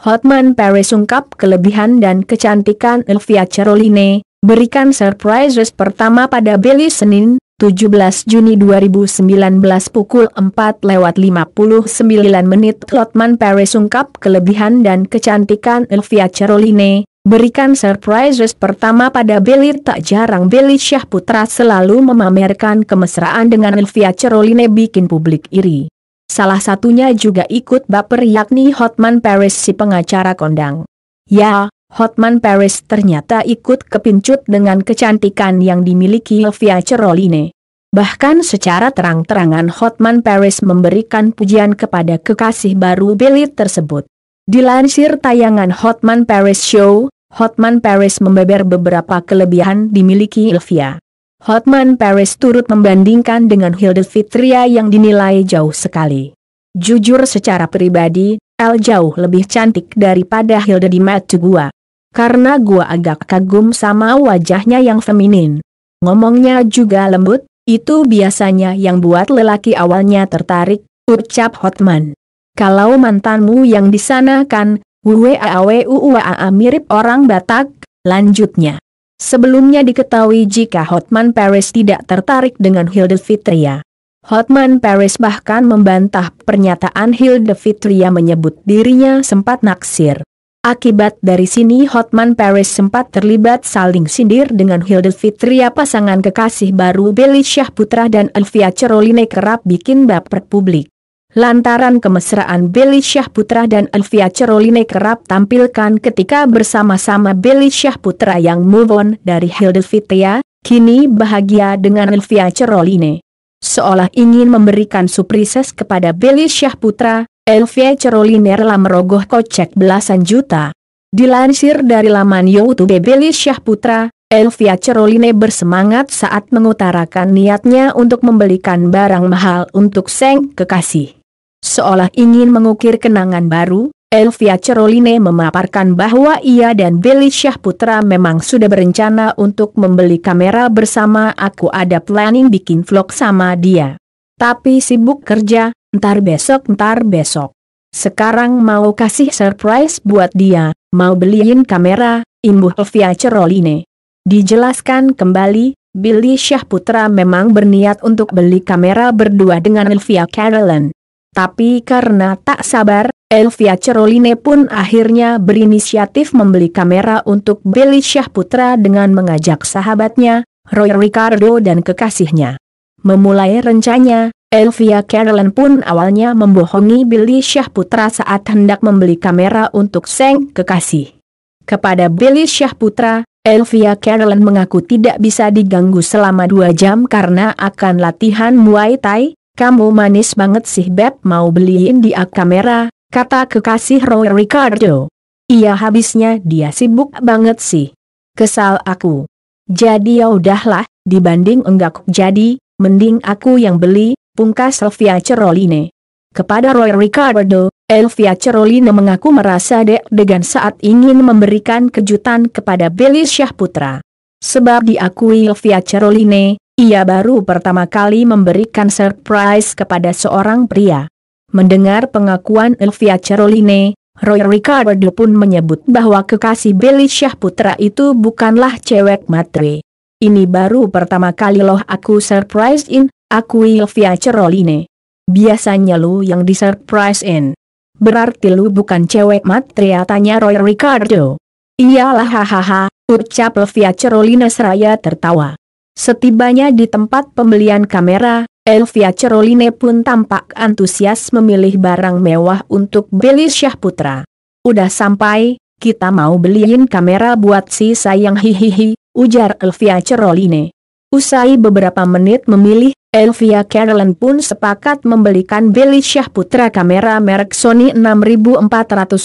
Hotman Paris ungkap kelebihan dan kecantikan Elvia Caroline, berikan surprises pertama pada Billy Senin, 17 Juni 2019 pukul 4 lewat 59 menit Hotman Paris ungkap kelebihan dan kecantikan Elvia Caroline, berikan surprises pertama pada Billy tak jarang Billy Syahputra selalu memamerkan kemesraan dengan Elvia Caroline bikin publik iri. Salah satunya juga ikut baper yakni Hotman Paris si pengacara kondang. Ya, Hotman Paris ternyata ikut kepincut dengan kecantikan yang dimiliki Elvia Ceroline. Bahkan secara terang-terangan Hotman Paris memberikan pujian kepada kekasih baru Billy tersebut. Dilansir tayangan Hotman Paris Show, Hotman Paris membeber beberapa kelebihan dimiliki Ilvia. Hotman Paris turut membandingkan dengan Hilda Fitria yang dinilai jauh sekali. Jujur secara pribadi, El jauh lebih cantik daripada Hilda di mata gua. Karena gua agak kagum sama wajahnya yang feminin. Ngomongnya juga lembut, itu biasanya yang buat lelaki awalnya tertarik, ucap Hotman. Kalau mantanmu yang disanakan, wueaawuaa mirip orang Batak, lanjutnya. Sebelumnya diketahui jika Hotman Paris tidak tertarik dengan Hilde Fitria. Hotman Paris bahkan membantah pernyataan Hilde Fitria menyebut dirinya sempat naksir. Akibat dari sini Hotman Paris sempat terlibat saling sindir dengan Hilde Fitria pasangan kekasih baru Beli Putra dan Elvia Ceroline kerap bikin baper publik lantaran kemesraan Billy Putra dan Elvia Ceroline kerap tampilkan ketika bersama-sama Billy Putra yang move on dari Fitria, kini bahagia dengan Elvia Ceroline. Seolah ingin memberikan suprises kepada Billy Putra, Elvia Ceroline rela merogoh kocek belasan juta. Dilansir dari laman Youtube Billy Putra, Elvia Ceroline bersemangat saat mengutarakan niatnya untuk membelikan barang mahal untuk Seng kekasih. Seolah ingin mengukir kenangan baru, Elvia Ceroline memaparkan bahwa ia dan Billy Syahputra memang sudah berencana untuk membeli kamera bersama aku ada planning bikin vlog sama dia. Tapi sibuk kerja, ntar besok ntar besok. Sekarang mau kasih surprise buat dia, mau beliin kamera, imbuh Elvia Ceroline. Dijelaskan kembali, Billy Syahputra memang berniat untuk beli kamera berdua dengan Elvia Carolyn. Tapi karena tak sabar, Elvia Ceroline pun akhirnya berinisiatif membeli kamera untuk Billy Syahputra dengan mengajak sahabatnya, Roy Ricardo dan kekasihnya. Memulai rencananya, Elvia Carolyn pun awalnya membohongi Billy Syahputra saat hendak membeli kamera untuk Seng kekasih. Kepada Billy Syahputra, Elvia Carolyn mengaku tidak bisa diganggu selama dua jam karena akan latihan Muay Thai, kamu manis banget sih Beb mau beliin dia kamera, kata kekasih Roy Ricardo. Iya habisnya dia sibuk banget sih. Kesal aku. Jadi yaudahlah, dibanding enggak jadi, mending aku yang beli, pungkas Elvia Ceroline. Kepada Roy Ricardo, Elvia Ceroline mengaku merasa deg-degan saat ingin memberikan kejutan kepada Billy Syahputra. Sebab diakui Elvia Ceroline, ia baru pertama kali memberikan surprise kepada seorang pria. Mendengar pengakuan Elvia Ceroline, Roy Ricardo pun menyebut bahwa kekasih Billy Putra itu bukanlah cewek matre. Ini baru pertama kali loh aku surprise-in, aku Elvia Ceroline. Biasanya lu yang di surprise in Berarti lu bukan cewek matre, tanya Roy Ricardo. Iyalah hahaha, ucap Elvia Ceroline seraya tertawa. Setibanya di tempat pembelian kamera, Elvia Ceroline pun tampak antusias memilih barang mewah untuk beli Syahputra. Udah sampai, kita mau beliin kamera buat si sayang hihihi, ujar Elvia Ceroline. Usai beberapa menit memilih, Elvia Carolyn pun sepakat membelikan Billy Syahputra kamera merek Sony 6400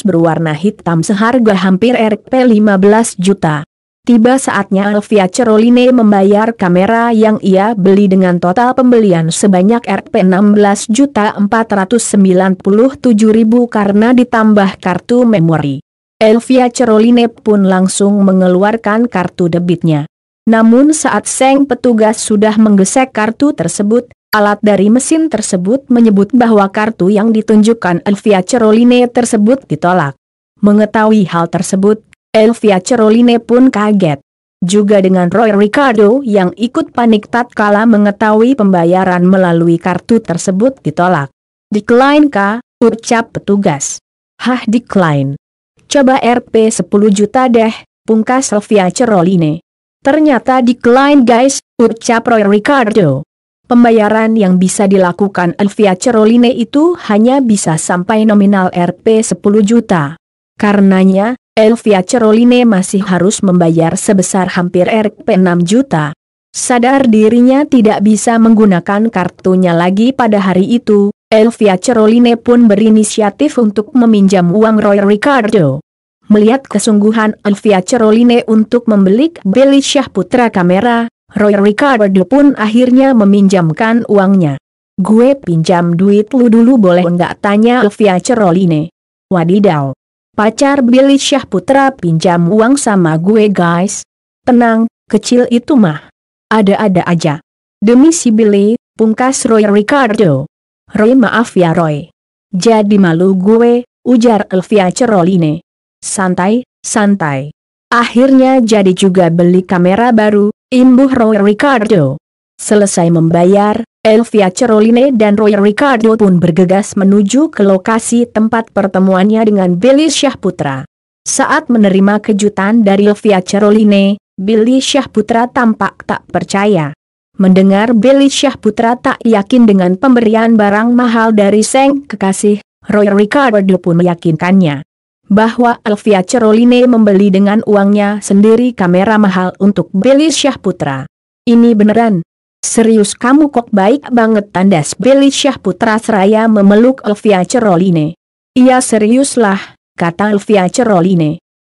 berwarna hitam seharga hampir Rp15 juta. Tiba saatnya Elvia Ceroline membayar kamera yang ia beli dengan total pembelian sebanyak Rp16.497.000 karena ditambah kartu memori. Elvia Ceroline pun langsung mengeluarkan kartu debitnya. Namun saat Seng petugas sudah menggesek kartu tersebut, alat dari mesin tersebut menyebut bahwa kartu yang ditunjukkan Elvia Ceroline tersebut ditolak. Mengetahui hal tersebut, Elvia Ceroline pun kaget. Juga dengan Roy Ricardo yang ikut panik tatkala mengetahui pembayaran melalui kartu tersebut ditolak. Decline kah? Ucap petugas. Hah decline. Coba RP 10 juta deh, pungkas Elvia Ceroline. Ternyata decline guys, ucap Roy Ricardo. Pembayaran yang bisa dilakukan Elvia Ceroline itu hanya bisa sampai nominal RP 10 juta. Karenanya, Elvia Ceroline masih harus membayar sebesar hampir Rp6 juta. Sadar dirinya tidak bisa menggunakan kartunya lagi pada hari itu, Elvia Ceroline pun berinisiatif untuk meminjam uang Roy Ricardo. Melihat kesungguhan Elvia Ceroline untuk membeli Billy Syah Putra kamera, Roy Ricardo pun akhirnya meminjamkan uangnya. Gue pinjam duit lu dulu boleh enggak tanya Elvia Ceroline. Wadidaw. Pacar Billy putra pinjam uang sama gue guys. Tenang, kecil itu mah. Ada-ada aja. Demi si Billy, pungkas Roy Ricardo. Roy maaf ya Roy. Jadi malu gue, ujar Elvia Ceroline. Santai, santai. Akhirnya jadi juga beli kamera baru, imbuh Roy Ricardo. Selesai membayar, Elvia Ceroline dan Roy Ricardo pun bergegas menuju ke lokasi tempat pertemuannya dengan Billy Syahputra. Saat menerima kejutan dari Elvia Ceroline, Billy Syahputra tampak tak percaya. Mendengar Billy Syahputra tak yakin dengan pemberian barang mahal dari Seng kekasih, Roy Ricardo pun meyakinkannya bahwa Elvia Ceroline membeli dengan uangnya sendiri kamera mahal untuk Billy Syahputra. Ini beneran, Serius kamu kok baik banget tandas Billy Syah Putra Seraya memeluk Elvia Ceroline. Iya seriuslah, kata Elvia Ceroline.